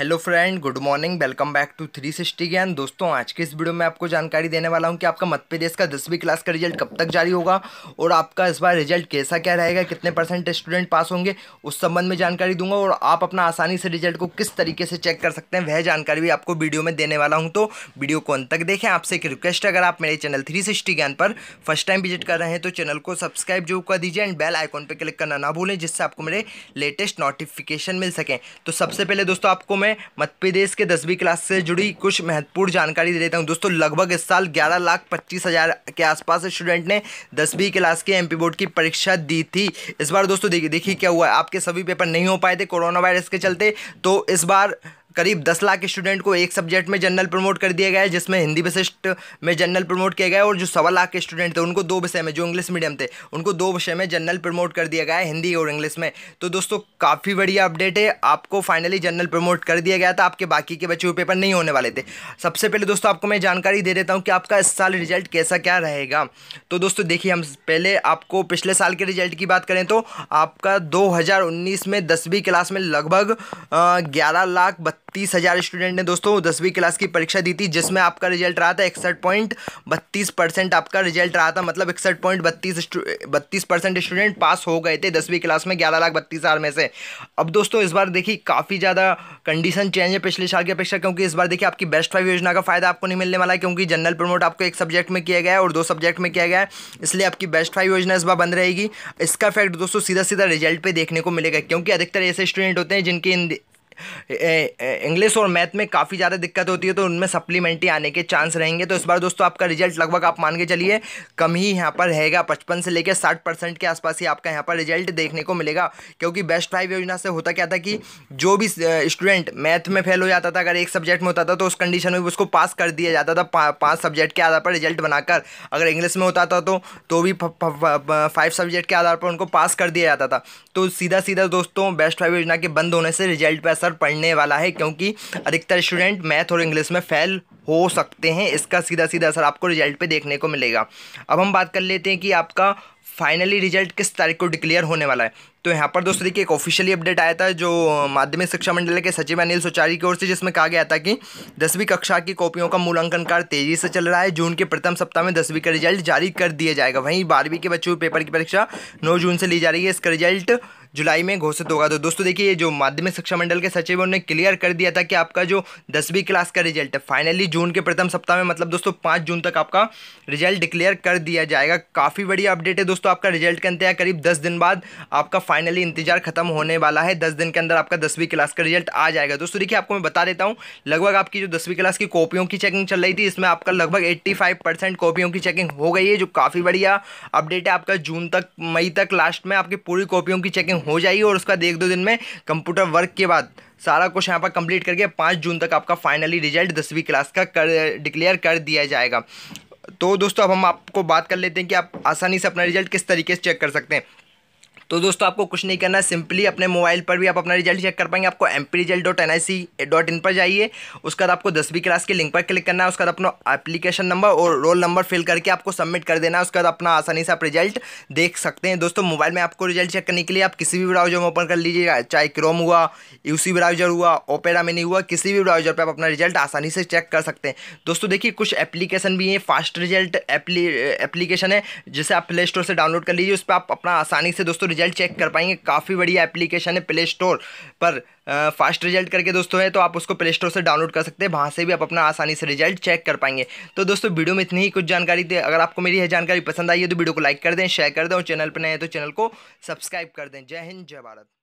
hello friend good morning welcome back to three sixty Gyan दोस्तों आज के इस वीडियो में आपको जानकारी देने वाला हूं कि आपका मध्य प्रदेश का दसवीं क्लास का रिजल्ट कब तक जारी होगा और आपका इस बार रिजल्ट कैसा क्या रहेगा कितने परसेंट स्टूडेंट पास होंगे उस संबंध में जानकारी दूंगा और आप अपना आसानी से रिजल्ट को किस तरीके से चेक कर सकते हैं वह जानकारी भी आपको वीडियो में देने वाला हूँ तो वीडियो को अंत तक देखें आपसे एक रिक्वेस्ट अगर आप मेरे चैनल थ्री सिक्सटी ज्ञान पर फर्स्ट टाइम विजिट कर रहे हैं तो चैनल को सब्सक्राइब जो कर दीजिए एंड बेल आइकॉन पर क्लिक करना ना भूलें जिससे आपको मेरे लेटेस्ट नोटिफिकेशन मिल सकें तो सबसे पहले दोस्तों आपको मैं मैं मध्य प्रदेश के दसवीं क्लास से जुड़ी कुछ महत्वपूर्ण जानकारी दे देता हूँ दोस्तों लगभग इस साल ग्यारह लाख पच्चीस हज़ार के आसपास स्टूडेंट ने दसवीं क्लास के एमपी बोर्ड की परीक्षा दी थी इस बार दोस्तों देखिए देखिए क्या हुआ आपके सभी पेपर नहीं हो पाए थे कोरोना वायरस के चलते तो इस बार करीब दस लाख स्टूडेंट को एक सब्जेक्ट में जनरल प्रमोट कर दिया गया है जिसमें हिंदी विशिष्ट में जनरल प्रमोट किया गया है और जो सवा लाख के स्टूडेंट थे उनको दो विषय में जो इंग्लिश मीडियम थे उनको दो विषय में जनरल प्रमोट कर दिया गया है हिंदी और इंग्लिश में तो दोस्तों काफ़ी बढ़िया अपडेट है आपको फाइनली जनरल प्रमोट कर दिया गया था आपके बाकी के बच्चे पेपर नहीं होने वाले थे सबसे पहले दोस्तों आपको मैं जानकारी दे देता हूँ कि आपका इस साल रिजल्ट कैसा क्या रहेगा तो दोस्तों देखिए हम पहले आपको पिछले साल के रिजल्ट की बात करें तो आपका दो में दसवीं क्लास में लगभग ग्यारह लाख तीस हज़ार स्टूडेंट ने दोस्तों दसवीं क्लास की परीक्षा दी थी जिसमें आपका रिजल्ट रहा था इकसठ पॉइंट बत्तीस परसेंट आपका रिजल्ट रहा था मतलब इकसठ पॉइंट बत्तीस बत्तीस परसेंट स्टूडेंट पास हो गए थे दसवीं क्लास में ग्यारह लाख बत्तीस हज़ार में से अब दोस्तों इस बार देखिए काफ़ी ज़्यादा कंडीशन चेंज है पिछले साल की अपेक्षा क्योंकि इस बार देखिए आपकी बेस्ट फाइव योजना का फ़ायदा आपको नहीं मिलने वाला है क्योंकि जनरल प्रमोट आपको एक सब्जेक्ट में किया गया है और दो सब्जेक्ट में किया गया है इसलिए आपकी बेस्ट फाइव योजना इस बार बंद रहेगी इसका इफेक्ट दोस्तों सीधा सीधा रिजल्ट पर देखने को मिलेगा क्योंकि अधिकतर ऐसे स्टूडेंट होते हैं जिनके इंग्लिश और मैथ में काफ़ी ज़्यादा दिक्कत होती है तो उनमें सप्लीमेंट्री आने के चांस रहेंगे तो इस बार दोस्तों आपका रिजल्ट लगभग आप मान के चलिए कम ही यहाँ पर रहेगा पचपन से लेकर साठ परसेंट के आसपास ही आपका यहाँ पर रिजल्ट देखने को मिलेगा क्योंकि बेस्ट फाइव योजना से होता क्या था कि जो भी स्टूडेंट मैथ में फेल हो जाता था अगर एक सब्जेक्ट में होता था तो उस कंडीशन में उसको पास कर दिया जाता था पाँच सब्जेक्ट के आधार पर रिजल्ट बनाकर अगर इंग्लिश में होता था तो तो भी फाइव सब्जेक्ट के आधार पर उनको पास कर दिया जाता था तो सीधा सीधा दोस्तों बेस्ट फाइव योजना के बंद होने से रिजल्ट पर असर असर पड़ने वाला है क्योंकि अधिकतर स्टूडेंट मैथ और इंग्लिश में फ़ेल हो सकते हैं इसका सीधा सीधा असर आपको रिजल्ट पे देखने को मिलेगा अब हम बात कर लेते हैं कि आपका फाइनली रिजल्ट किस तारीख को डिक्लेयर होने वाला है तो यहाँ पर दोस्तों देखिए एक ऑफिशियली अपडेट आया था जो माध्यमिक शिक्षा मंडल के सचिव अनिल सोचारी की ओर से जिसमें कहा गया था कि दसवीं कक्षा की कॉपियों का मूल्यांकन कार्य तेजी से चल रहा है जून के प्रथम सप्ताह में दसवीं का रिजल्ट जारी कर दिया जाएगा वहीं बारहवीं के बच्चों पेपर की परीक्षा नौ जून से ली जा रही है इसका रिजल्ट जुलाई में घोषित होगा तो दोस्तों देखिए ये जो माध्यमिक शिक्षा मंडल के सचिव है उन्होंने क्लियर कर दिया था कि आपका जो दसवीं क्लास का रिजल्ट है फाइनली जून के प्रथम सप्ताह में मतलब दोस्तों पाँच जून तक आपका रिजल्ट डिक्लेयर कर दिया जाएगा काफ़ी बढ़िया अपडेट है दोस्तों आपका रिजल्ट के अंतया करीब दस दिन बाद आपका फाइनली इंतजार खत्म होने वाला है दस दिन के अंदर आपका दसवीं क्लास का रिजल्ट आ जाएगा दोस्तों देखिए आपको मैं बता देता हूँ लगभग आपकी जो दसवीं क्लास की कॉपियों की चेकिंग चल रही थी इसमें आपका लगभग एट्टी कॉपियों की चेकिंग हो गई है जो काफ़ी बढ़िया अपडेट है आपका जून तक मई तक लास्ट में आपकी पूरी कॉपियों की चेकिंग हो जाएगी और उसका एक दो दिन में कंप्यूटर वर्क के बाद सारा कुछ यहाँ पर कंप्लीट करके पाँच जून तक आपका फाइनली रिजल्ट दसवीं क्लास का कर डिक्लेयर कर दिया जाएगा तो दोस्तों अब हम आपको बात कर लेते हैं कि आप आसानी से अपना रिजल्ट किस तरीके से चेक कर सकते हैं तो दोस्तों आपको कुछ नहीं करना सिंपली अपने मोबाइल पर भी आप अपना रिजल्ट चेक कर पाएंगे आपको M P result dot N I C dot in पर जाइए उसके बाद आपको दसवीं क्लास के लिंक पर क्लिक करना है उसके बाद अपना एप्लीकेशन नंबर और रोल नंबर फिल करके आपको सबमिट कर देना है उसके बाद अपना आसानी से आप रिजल्ट देख सकते हैं दोस्तों मोबाइल में आपको रिजल्ट चेक करने के लिए आप किसी भी ब्राउजर में ओपन कर लीजिएगा चाहे क्रोम हुआ यूसी ब्राउजर हुआ ओपेरा मिनी हुआ किसी भी ब्राउजर पर आप अपना रिजल्ट आसानी से चेक कर सकते हैं दोस्तों देखिए कुछ एप्लीकेशन भी हैं फास्ट रिजल्ट एप्लीकेशन है जिसे आप प्ले स्टोर से डाउनलोड कर लीजिए उस पर आप अपना आसानी से दोस्तों रिजल्ट चेक कर पाएंगे काफ़ी बढ़िया एप्लीकेशन है प्ले स्टोर पर फास्ट रिजल्ट करके दोस्तों है तो आप उसको प्ले स्टोर से डाउनलोड कर सकते हैं वहाँ से भी आप अपना आसानी से रिजल्ट चेक कर पाएंगे तो दोस्तों वीडियो में इतनी ही कुछ जानकारी थी अगर आपको मेरी यह जानकारी पसंद आई है तो वीडियो को लाइक कर दें शेयर कर दें और चैनल पर नए तो चैनल को सब्सक्राइब कर दें जय हिंद जय भारत